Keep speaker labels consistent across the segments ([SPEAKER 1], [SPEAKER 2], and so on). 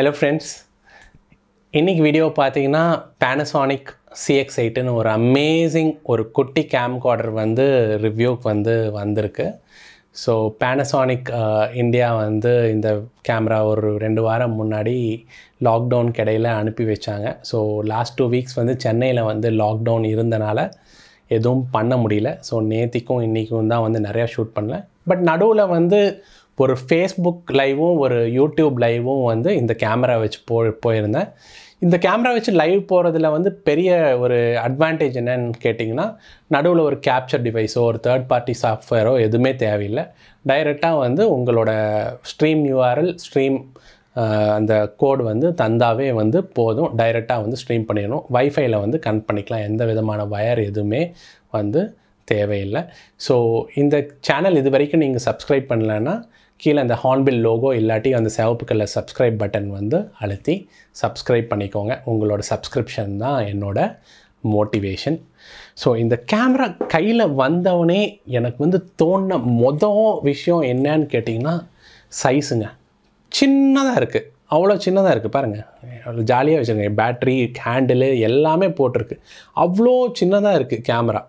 [SPEAKER 1] hello friends இன்றைக்கி video பார்த்தீங்கன்னா Panasonic CX எயிட்டுன்னு ஒரு அமேசிங் ஒரு குட்டி கேம்கார்டர் வந்து ரிவ்யூக்கு வந்து வந்திருக்கு ஸோ பேனசானிக் இந்தியா வந்து இந்த கேமரா ஒரு ரெண்டு வாரம் முன்னாடி லாக்டவுன் கிடையில் அனுப்பி வச்சாங்க ஸோ லாஸ்ட் டூ வீக்ஸ் வந்து சென்னையில் வந்து லாக்டவுன் இருந்தனால எதுவும் பண்ண முடியல ஸோ நேத்திக்கும் இன்றைக்கும் தான் வந்து நிறையா ஷூட் பண்ணல பட் நடுவில் வந்து ஒரு ஃபேஸ்புக் லைவும் ஒரு யூடியூப் லைவும் வந்து இந்த கேமரா வச்சு போ போயிருந்தேன் இந்த கேமரா வச்சு லைவ் போகிறதுல வந்து பெரிய ஒரு அட்வான்டேஜ் என்னன்னு கேட்டிங்கன்னா நடுவில் ஒரு கேப்சர் டிவைஸோ ஒரு தேர்ட் பார்ட்டி சாஃப்ட்வேரோ எதுவுமே தேவையில்லை டைரெக்டாக வந்து உங்களோட ஸ்ட்ரீம் யூஆர்எல் ஸ்ட்ரீம் அந்த கோடு வந்து தந்தாவே வந்து போதும் டைரெக்டாக வந்து ஸ்ட்ரீம் பண்ணிடணும் வைஃபைல வந்து கனெக்ட் பண்ணிக்கலாம் எந்த விதமான வயர் எதுவுமே வந்து தேவையில்லை ஸோ இந்த சேனல் இது வரைக்கும் நீங்கள் சப்ஸ்கிரைப் பண்ணலைன்னா கீழே அந்த ஹார்ன்பில் லோகோ இல்லாட்டி அந்த சிவப்பு கலர் சப்ஸ்கிரைப் பட்டன் வந்து அழுத்தி சப்ஸ்கிரைப் பண்ணிக்கோங்க உங்களோட சப்ஸ்கிரிப்ஷன் தான் என்னோட மோட்டிவேஷன் ஸோ இந்த கேமரா கையில் வந்தவனே எனக்கு வந்து தோணின மொதல் விஷயம் என்னன்னு கேட்டிங்கன்னா சைஸுங்க சின்னதாக இருக்குது அவ்வளோ சின்னதாக இருக்குது பாருங்கள் அவ்வளோ ஜாலியாக வச்சுருங்க பேட்ரி ஹேண்டிலு எல்லாமே போட்டிருக்கு அவ்வளோ சின்னதாக இருக்குது கேமரா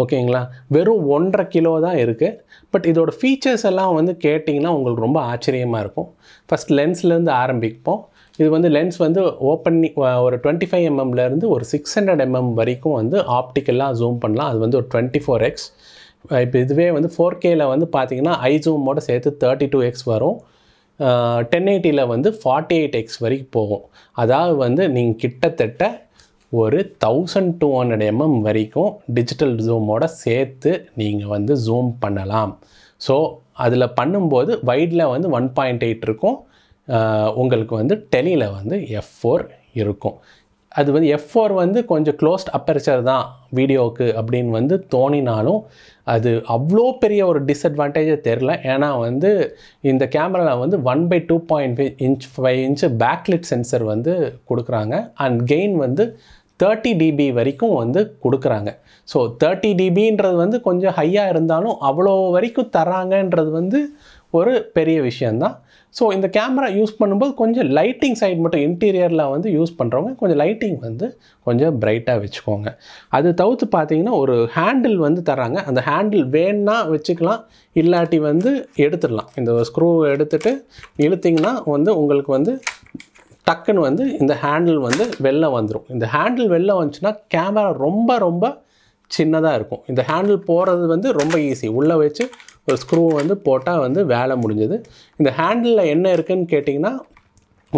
[SPEAKER 1] ஓகேங்களா வெறும் ஒன்றரை கிலோ தான் இருக்குது பட் இதோட ஃபீச்சர்ஸ் எல்லாம் வந்து கேட்டிங்கன்னா உங்களுக்கு ரொம்ப ஆச்சரியமாக இருக்கும் ஃபஸ்ட் லென்ஸ்லேருந்து ஆரம்பிப்போம் இது வந்து லென்ஸ் வந்து ஓப்பன் ஒரு டுவெண்ட்டி ஃபைவ் எம்எம்லேருந்து ஒரு சிக்ஸ் ஹண்ட்ரட் எம்எம் வரைக்கும் வந்து ஆப்டிக்கலாக ஜூம் பண்ணலாம் அது வந்து ஒரு டுவெண்ட்டி ஃபோர் எக்ஸ் இப்போ இதுவே வந்து ஃபோர் கேல வந்து பார்த்தீங்கன்னா ஐ ஜூமோட சேர்த்து தேர்ட்டி டூ எக்ஸ் வரும் டென் எயிட்டியில் வந்து ஃபார்ட்டி எயிட் எக்ஸ் வரைக்கும் போகும் அதாவது வந்து நீங்கள் கிட்டத்தட்ட ஒரு தௌசண்ட் டூ ஹண்ட்ரட் எம்எம் வரைக்கும் டிஜிட்டல் ஜூமோட சேர்த்து நீங்கள் வந்து ஜூம் பண்ணலாம் ஸோ அதில் பண்ணும்போது வைடில் வந்து ஒன் பாயிண்ட் எயிட் இருக்கும் உங்களுக்கு வந்து டெலியில் வந்து எஃப் ஃபோர் இருக்கும் அது வந்து எஃப் ஃபோர் வந்து கொஞ்சம் க்ளோஸ்ட் அப்பர்ச்சர் தான் வீடியோவுக்கு அப்படின்னு வந்து தோணினாலும் அது அவ்வளோ பெரிய ஒரு டிஸ்அட்வான்டேஜே தெரில ஏன்னா வந்து இந்த கேமராவில் வந்து one by two point five inch five inch backlit sensor வந்து கொடுக்குறாங்க அண்ட் கெயின் வந்து தேர்ட்டி டிபி வரைக்கும் வந்து கொடுக்குறாங்க ஸோ தேர்ட்டி டிபின்றது வந்து கொஞ்சம் ஹையாக இருந்தாலும் அவ்வளோ வரைக்கும் தராங்கன்றது வந்து ஒரு பெரிய விஷயந்தான் ஸோ இந்த கேமரா யூஸ் பண்ணும்போது கொஞ்சம் லைட்டிங் சைட் மட்டும் இன்டீரியரில் வந்து யூஸ் பண்ணுறவங்க கொஞ்சம் லைட்டிங் வந்து கொஞ்சம் பிரைட்டாக வச்சுக்கோங்க அது தவிர்த்து பார்த்தீங்கன்னா ஒரு ஹேண்டில் வந்து தராங்க அந்த ஹேண்டில் வேணா வச்சுக்கலாம் இல்லாட்டி வந்து எடுத்துடலாம் இந்த ஸ்க்ரூ எடுத்துகிட்டு இழுத்திங்கன்னா வந்து உங்களுக்கு வந்து டக்குன்னு வந்து இந்த ஹேண்டில் வந்து வெளில வந்துடும் இந்த ஹேண்டில் வெளில வந்துச்சுன்னா கேமரா ரொம்ப ரொம்ப சின்னதாக இருக்கும் இந்த ஹேண்டில் போகிறது வந்து ரொம்ப ஈஸி உள்ளே வச்சு ஒரு ஸ்க்ரூ வந்து போட்டால் வந்து வேலை முடிஞ்சது இந்த ஹேண்டிலில் என்ன இருக்குதுன்னு கேட்டிங்கன்னா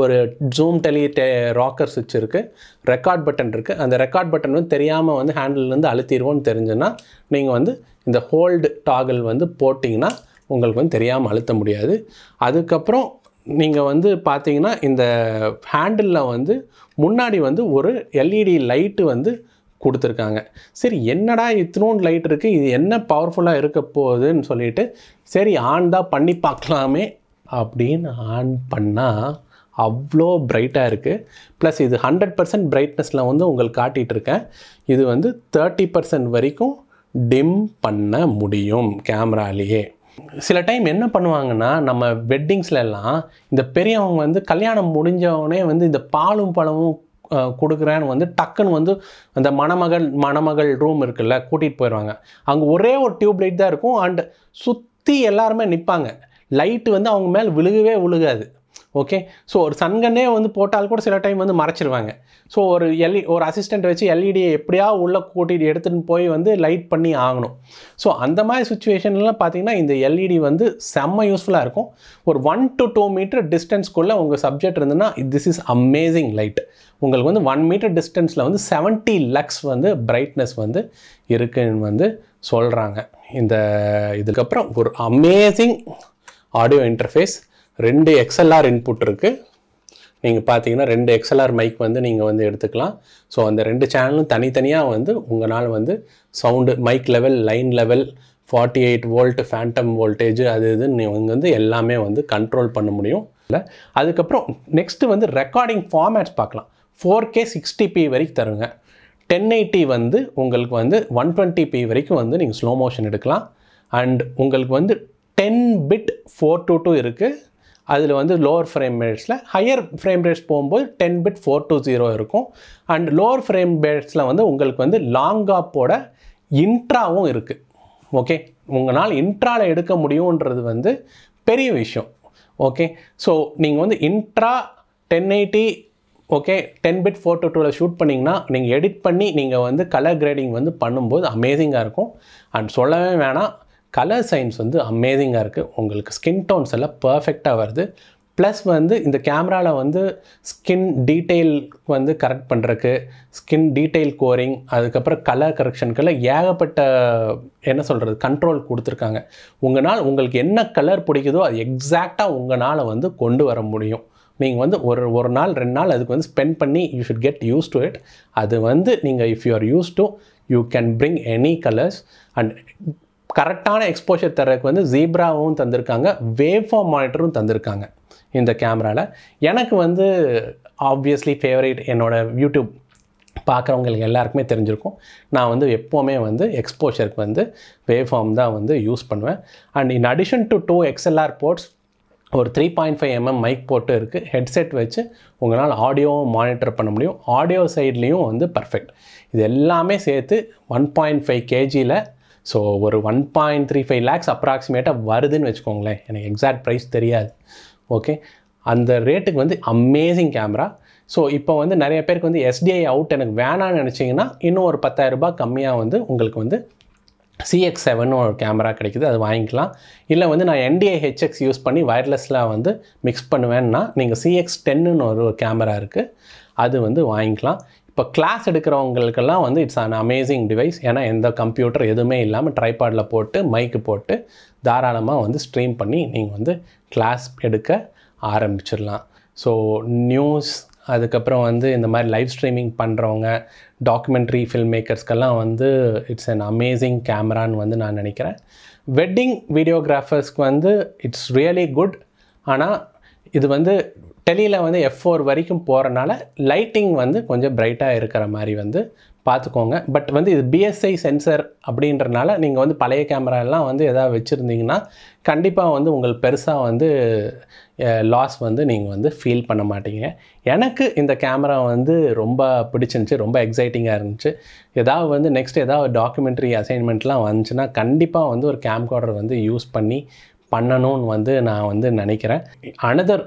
[SPEAKER 1] ஒரு ஜூம் டெலி டே ராக்கர் சுவிட்ச் இருக்குது ரெக்கார்ட் பட்டன் இருக்குது அந்த ரெக்கார்ட் பட்டன் வந்து தெரியாமல் வந்து ஹேண்டில்லேருந்து அழுத்திடுவோம்னு தெரிஞ்சுன்னா நீங்கள் வந்து இந்த ஹோல்டு டாகல் வந்து போட்டிங்கன்னா உங்களுக்கு வந்து தெரியாமல் அழுத்த முடியாது அதுக்கப்புறம் நீங்கள் வந்து பார்த்தீங்கன்னா இந்த ஹேண்டிலில் வந்து முன்னாடி வந்து ஒரு எல்இடி லைட்டு e வந்து கொடுத்துருக்காங்க சரி என்னடா இத்தினோன் லைட் இருக்குது இது என்ன பவர்ஃபுல்லாக இருக்க போகுதுன்னு சொல்லிட்டு சரி ஆன் தான் பண்ணி பார்க்கலாமே அப்படின்னு ஆன் பண்ணால் அவ்வளோ பிரைட்டாக இருக்குது ப்ளஸ் இது ஹண்ட்ரட் பர்சன்ட் பிரைட்னஸில் வந்து உங்களுக்கு காட்டிகிட்ருக்கேன் இது வந்து தேர்ட்டி பர்சன்ட் வரைக்கும் டிம் பண்ண முடியும் கேமராலேயே சில டைம் என்ன பண்ணுவாங்கன்னா நம்ம வெட்டிங்ஸ்ல எல்லாம் இந்த பெரியவங்க வந்து கல்யாணம் முடிஞ்சவனே வந்து இந்த பாலும் பழமும் கொடுக்குறேன்னு வந்து டக்குன்னு வந்து அந்த மணமகள் மணமகள் ரூம் இருக்குல்ல கூட்டிகிட்டு போயிடுவாங்க அங்கே ஒரே ஒரு டியூப் லைட் தான் இருக்கும் அண்டு சுற்றி எல்லாருமே நிற்பாங்க லைட்டு வந்து அவங்க மேலே விழுகவே விழுகாது ஓகே ஸோ ஒரு சன்கன்னே வந்து போட்டால் கூட சில டைம் வந்து மறைச்சிருவாங்க ஸோ ஒரு எல்இ e, ஒரு அசிஸ்டண்ட் வச்சு எல்இடியை e எப்படியா உள்ளே கூட்டிகிட்டு எடுத்துகிட்டு போய் வந்து லைட் பண்ணி ஆகணும் ஸோ அந்த மாதிரி சுச்சுவேஷன்லாம் பார்த்தீங்கன்னா இந்த எல்இடி e வந்து செம்ம யூஸ்ஃபுல்லாக இருக்கும் ஒரு ஒன் டு டூ மீட்டர் டிஸ்டன்ஸ்குள்ளே உங்கள் சப்ஜெக்ட் இருந்ததுன்னா திஸ் இஸ் அமேசிங் லைட் உங்களுக்கு வந்து ஒன் மீட்டர் டிஸ்டன்ஸில் வந்து செவன்ட்டி லக்ஸ் வந்து பிரைட்னஸ் வந்து இருக்குன்னு வந்து சொல்கிறாங்க இந்த இதுக்கப்புறம் ஒரு அமேசிங் ஆடியோ இன்டர்ஃபேஸ் ரெண்டு எக்ஸ்எல்ஆர் இன்புட் இருக்குது நீங்கள் பார்த்தீங்கன்னா ரெண்டு எக்ஸ்எல்ஆர் மைக் வந்து நீங்கள் வந்து எடுத்துக்கலாம் ஸோ அந்த ரெண்டு சேனலும் தனித்தனியாக வந்து உங்களால் வந்து sound mic level line level forty eight volt phantom voltage அது இதுன்னு நீங்கள் வந்து எல்லாமே வந்து கண்ட்ரோல் பண்ண முடியும் இல்லை அதுக்கப்புறம் நெக்ஸ்ட்டு வந்து ரெக்கார்டிங் ஃபார்மேட்ஸ் பார்க்கலாம் ஃபோர் கே சிக்ஸ்டி பி வரைக்கும் தருங்க டென் எயிட்டி வந்து உங்களுக்கு வந்து ஒன் டுவெண்ட்டி பி வரைக்கும் வந்து நீங்கள் ஸ்லோ மோஷன் எடுக்கலாம் அண்ட் உங்களுக்கு வந்து ten bit four two two இருக்குது அதில் வந்து லோவர் ஃப்ரேம் ரேட்ஸில் ஹையர் ஃப்ரேம் ரேட்ஸ் போகும்போது ten bit four two zero இருக்கும் அண்ட் லோவர் ஃப்ரேம் ரேட்ஸில் வந்து உங்களுக்கு வந்து லாங் ஆப்போட இன்ட்ராவும் இருக்குது ஓகே உங்களால் இன்ட்ராவில் எடுக்க முடியுன்றது வந்து பெரிய விஷயம் ஓகே ஸோ நீங்கள் வந்து intra ten eighty okay ten bit four two டூவில் ஷூட் பண்ணிங்கன்னா நீங்கள் எடிட் பண்ணி நீங்கள் வந்து கலர் கிரேடிங் வந்து பண்ணும்போது அமேசிங்காக இருக்கும் அண்ட் சொல்லவே வேணாம் கலர் சைன்ஸ் வந்து அமேசிங்காக இருக்குது உங்களுக்கு ஸ்கின் டோன்ஸ் எல்லாம் பர்ஃபெக்டாக வருது ப்ளஸ் வந்து இந்த கேமராவில் வந்து ஸ்கின் டீட்டெயில் வந்து கரெக்ட் பண்ணுறக்கு ஸ்கின் டீட்டெயில் கோரிங் அதுக்கப்புறம் கலர் கரெக்ஷனுக்கெல்லாம் ஏகப்பட்ட என்ன சொல்கிறது கண்ட்ரோல் கொடுத்துருக்காங்க உங்களால் உங்களுக்கு என்ன கலர் பிடிக்குதோ அது எக்ஸாக்டாக உங்களால் வந்து கொண்டு வர முடியும் நீங்கள் வந்து ஒரு ஒரு நாள் ரெண்டு நாள் அதுக்கு வந்து ஸ்பெண்ட் பண்ணி you should get used to it அது வந்து நீங்கள் if you are used to you can bring any colours and கரெக்டான எக்ஸ்போஷர் தர்றதுக்கு வந்து ஜீப்ராவும் தந்திருக்காங்க வேவ் ஃபார்ம் மானிட்டரும் தந்திருக்காங்க இந்த கேமராவில் எனக்கு வந்து ஆப்வியஸ்லி ஃபேவரேட் என்னோடய யூடியூப் பார்க்குறவங்களுக்கு எல்லாருக்குமே தெரிஞ்சிருக்கும் நான் வந்து எப்போவுமே வந்து எக்ஸ்போஷருக்கு வந்து வேவ் ஃபார்ம் தான் வந்து யூஸ் பண்ணுவேன் and in addition to two XLR ports ஒரு three point five mm mic போட்டு இருக்குது ஹெட்செட் வச்சு உங்களால் ஆடியோவும் மானிட்டர் பண்ண முடியும் ஆடியோ சைட்லேயும் வந்து பர்ஃபெக்ட் இது எல்லாமே சேர்த்து ஒன் பாயிண்ட் ஃபைவ் கேஜியில் ஸோ ஒரு one point three five lakhs அப்ராக்சிமேட்டாக வருதுன்னு வச்சுக்கோங்களேன் எனக்கு எக்ஸாக்ட் ப்ரைஸ் தெரியாது ஓகே அந்த ரேட்டுக்கு வந்து அமேசிங் கேமரா ஸோ இப்போ வந்து நிறைய பேருக்கு வந்து எஸ்டிஐ அவுட் எனக்கு வேணான்னு நினச்சிங்கன்னா இன்னும் ஒரு பத்தாயிரரூபா கம்மியாக வந்து உங்களுக்கு வந்து சிஎக்ஸ் செவன் ஒரு கேமரா கிடைக்குது அது வாங்கிக்கலாம் இல்லை வந்து நான் என்டிஐ ஹெச்எக்ஸ் யூஸ் பண்ணி வயர்லெஸில் வந்து மிக்ஸ் பண்ணுவேன்னா நீங்கள் சிஎக்ஸ் டென்னுன்னு ஒரு கேமரா இருக்குது அது வந்து வாங்கிக்கலாம் இப்போ கிளாஸ் எடுக்கிறவங்களுக்கெல்லாம் வந்து இட்ஸ் அன் அமேசிங் டிவைஸ் ஏன்னா எந்த கம்ப்யூட்டர் எதுவுமே இல்லாமல் ட்ரைபாடில் போட்டு மைக்கு போட்டு தாராளமாக வந்து ஸ்ட்ரீம் பண்ணி நீங்கள் வந்து கிளாஸ் எடுக்க ஆரம்பிச்சிடலாம் ஸோ நியூஸ் அதுக்கப்புறம் வந்து இந்த மாதிரி லைவ் ஸ்ட்ரீமிங் பண்ணுறவங்க டாக்குமெண்ட்ரி ஃபில்ம் மேக்கர்ஸ்க்கெல்லாம் வந்து இட்ஸ் அன் அமேசிங் கேமரான்னு வந்து நான் நினைக்கிறேன் வெட்டிங் வீடியோகிராஃபர்ஸ்க்கு வந்து இட்ஸ் ரியலி குட் ஆனால் இது வந்து டெலியில் வந்து எஃப் ஃபோர் வரைக்கும் போகிறனால லைட்டிங் வந்து கொஞ்சம் பிரைட்டாக இருக்கிற மாதிரி வந்து பார்த்துக்கோங்க பட் வந்து இது பிஎஸ்ஐ சென்சர் அப்படின்றனால நீங்கள் வந்து பழைய கேமராலாம் வந்து எதாவது வச்சுருந்தீங்கன்னா கண்டிப்பாக வந்து உங்கள் பெருசாக வந்து லாஸ் வந்து நீங்கள் வந்து ஃபீல் பண்ண மாட்டீங்க எனக்கு இந்த கேமரா வந்து ரொம்ப பிடிச்சிருந்துச்சி ரொம்ப எக்ஸைட்டிங்காக இருந்துச்சு ஏதாவது வந்து நெக்ஸ்ட் ஏதாவது டாக்குமெண்ட்ரி அசைன்மெண்ட்லாம் வந்துச்சுன்னா கண்டிப்பாக வந்து ஒரு கேம்கார்டர் வந்து யூஸ் பண்ணி பண்ணணும்னு வந்து நான் வந்து நினைக்கிறேன் அனதர்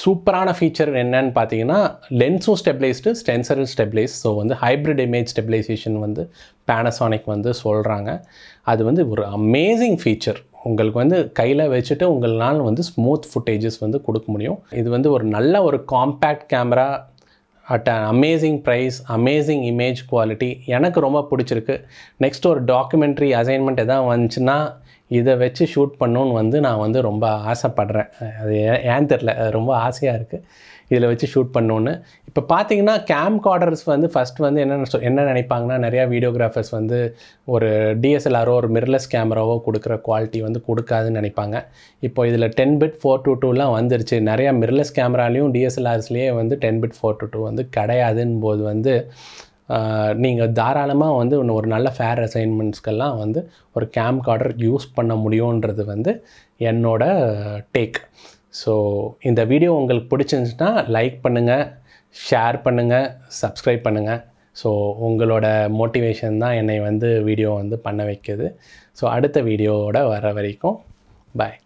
[SPEAKER 1] சூப்பரான ஃபீச்சர் என்னன்னு பார்த்தீங்கன்னா லென்ஸும் ஸ்டெபிளைஸ்டு ஸ்டென்சரும் ஸ்டெபிளைஸ் ஸோ வந்து ஹைப்ரிட் இமேஜ் ஸ்டெபிளைசேஷன் வந்து பேனசானிக் வந்து சொல்கிறாங்க அது வந்து ஒரு அமேசிங் ஃபீச்சர் உங்களுக்கு வந்து கையில் வச்சுட்டு உங்களால் வந்து ஸ்மூத் ஃபுட்டேஜஸ் வந்து கொடுக்க முடியும் இது வந்து ஒரு நல்ல ஒரு compact camera at a amazing price amazing image quality எனக்கு ரொம்ப பிடிச்சிருக்கு நெக்ஸ்ட் ஒரு டாக்குமெண்ட்ரி அசைன்மெண்ட் எதாவது வந்துச்சுன்னா இதை வச்சு ஷூட் பண்ணணுன்னு வந்து நான் வந்து ரொம்ப ஆசைப்படுறேன் அது ஏன் தெரில ரொம்ப ஆசையாக இருக்குது இதில் வச்சு ஷூட் பண்ணணுன்னு இப்போ பார்த்தீங்கன்னா கேம் கார்டர்ஸ் வந்து ஃபஸ்ட் வந்து என்ன என்ன நினைப்பாங்கன்னா நிறையா வீடியோகிராஃபர்ஸ் வந்து ஒரு டிஎஸ்எல்ஆரோ ஒரு மிரர்லெஸ் கேமராவோ கொடுக்குற குவாலிட்டி வந்து கொடுக்காதுன்னு நினைப்பாங்க இப்போ இதில் டென் பிட் ஃபோர் டூ டூலாம் வந்துருச்சு நிறையா மிரர்லெஸ் கேமராலையும் டிஎஸ்எல்ஆர்ஸ்லேயே வந்து ten bit four two two வந்து கிடையாதுன்னு போது வந்து நீங்கள் தாராளமாக வந்து ஒன்று ஒரு நல்ல ஃபேர் அசைன்மெண்ட்ஸ்க்கெல்லாம் வந்து ஒரு கேம் கார்டர் யூஸ் பண்ண முடியுன்றது வந்து என்னோட டேக் ஸோ இந்த வீடியோ உங்களுக்கு பிடிச்சிருந்துச்சுன்னா லைக் பண்ணுங்கள் ஷேர் பண்ணுங்கள் சப்ஸ்கிரைப் பண்ணுங்கள் ஸோ உங்களோட மோட்டிவேஷன் தான் என்னை வந்து வீடியோ வந்து பண்ண வைக்கிது ஸோ அடுத்த வீடியோவோட வர வரைக்கும் பாய்